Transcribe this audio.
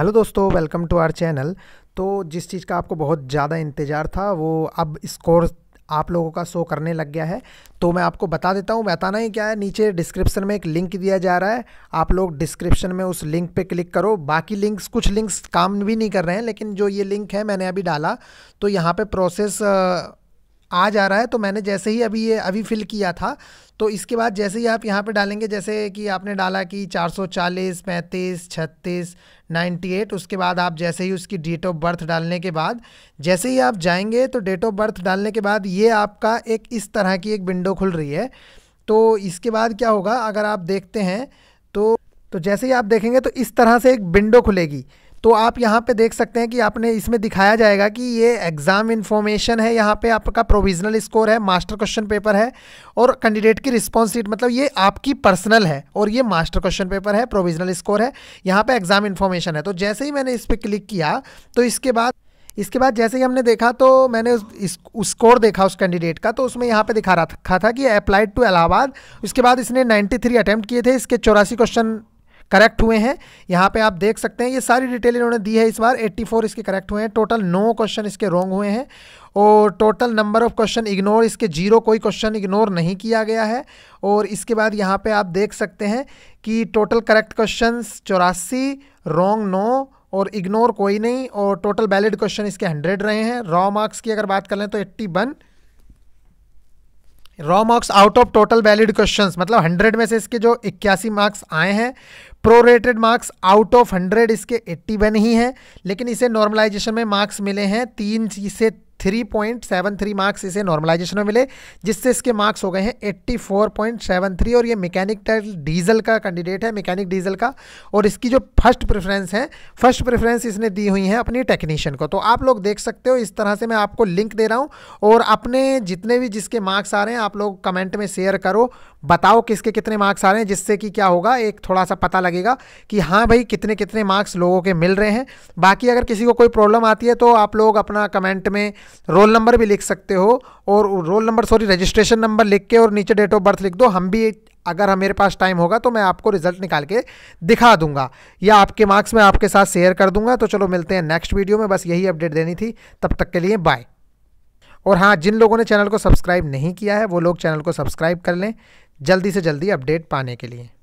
hello दोस्तों welcome to our channel तो जिस चीज़ का आपको बहुत ज़्यादा इंतज़ार था वो अब स्कोर आप लोगों का शो करने लग गया है तो मैं आपको बता देता हूँ बताना ही क्या है नीचे डिस्क्रिप्शन में एक लिंक दिया जा रहा है आप लोग डिस्क्रिप्शन में उस लिंक पे क्लिक करो बाकी लिंक्स कुछ लिंक्स काम भी नहीं कर रहे हैं लेकिन जो ये लिंक है मैंने अभी डाला तो यहाँ पे प्रोसेस आ, आ जा रहा है तो मैंने जैसे ही अभी ये अभी फिल किया था तो इसके बाद जैसे ही आप यहाँ पे डालेंगे जैसे कि आपने डाला कि 440, 35, 36, 98 उसके बाद आप जैसे ही उसकी डेट ऑफ बर्थ डालने के बाद जैसे ही आप जाएंगे तो डेट ऑफ बर्थ डालने के बाद ये आपका एक इस तरह की एक विंडो खुल रही है तो इसके बाद क्या होगा अगर आप देखते हैं तो तो जैसे ही आप देखेंगे तो इस तरह से एक विंडो खुलेगी तो आप यहाँ पे देख सकते हैं कि आपने इसमें दिखाया जाएगा कि ये एग्ज़ाम इन्फॉर्मेशन है यहाँ पे आपका प्रोविजनल स्कोर है मास्टर क्वेश्चन पेपर है और कैंडिडेट की रिस्पॉन्स सीट मतलब ये आपकी पर्सनल है और ये मास्टर क्वेश्चन पेपर है प्रोविजनल स्कोर है यहाँ पर एग्ज़ाम इन्फॉर्मेशन है तो जैसे ही मैंने इस पर क्लिक किया तो इसके बाद इसके बाद जैसे ही हमने देखा तो मैंने उस, स्कोर देखा उस कैंडिडेट का तो उसमें यहाँ पे दिखा रखा था, था कि अप्लाइड टू इलाहाबाद उसके बाद इसने 93 अटेम्प्ट किए थे इसके चौरासी क्वेश्चन करेक्ट हुए हैं यहाँ पे आप देख सकते हैं ये सारी डिटेल इन्होंने दी है इस बार 84 इसके करेक्ट हुए हैं टोटल नौ क्वेश्चन इसके रॉन्ग हुए हैं और total number of question ignore इसके जीरो कोई क्वेश्चन इग्नोर नहीं किया गया है और इसके बाद यहाँ पे आप देख सकते हैं कि टोटल करेक्ट क्वेश्चन चौरासी रॉन्ग नौ और इग्नोर कोई नहीं और टोटल वैलिड क्वेश्चन इसके हंड्रेड रहे हैं रॉ मार्क्स की अगर बात कर लें तो eighty one raw marks out of total valid questions मतलब 100 में से इसके जो इक्यासी मार्क्स आए हैं प्रोरेटेड मार्क्स आउट ऑफ 100 इसके 81 ही हैं लेकिन इसे नॉर्मलाइजेशन में मार्क्स मिले हैं तीन से three point seven three marks इसे नॉर्मलाइजेशन में मिले जिससे इसके मार्क्स हो गए हैं eighty four point seven three और ये मैकेनिकल डीजल का कैंडिडेट है मैकेनिक डीजल का और इसकी जो फर्स्ट प्रेफरेंस है फर्स्ट प्रेफरेंस इसने दी हुई है अपनी टेक्नीशियन को तो आप लोग देख सकते हो इस तरह से मैं आपको लिंक दे रहा हूँ और अपने जितने भी जिसके मार्क्स आ रहे हैं आप लोग कमेंट में शेयर करो बताओ किसके कितने मार्क्स आ रहे हैं जिससे कि क्या होगा एक थोड़ा सा पता लगेगा कि हाँ भाई कितने कितने मार्क्स लोगों के मिल रहे हैं बाकी अगर किसी को कोई प्रॉब्लम आती है तो आप लोग अपना कमेंट में रोल नंबर भी लिख सकते हो और roll number sorry registration number लिख के और नीचे डेट ऑफ बर्थ लिख दो हम भी अगर हमारे पास टाइम होगा तो मैं आपको रिजल्ट निकाल के दिखा दूंगा या आपके मार्क्स मैं आपके साथ शेयर कर दूंगा तो चलो मिलते हैं नेक्स्ट वीडियो में बस यही अपडेट देनी थी तब तक के लिए बाय और हाँ जिन लोगों ने चैनल को सब्सक्राइब नहीं किया है वो लोग चैनल को सब्सक्राइब कर लें जल्दी से जल्दी अपडेट पाने के लिए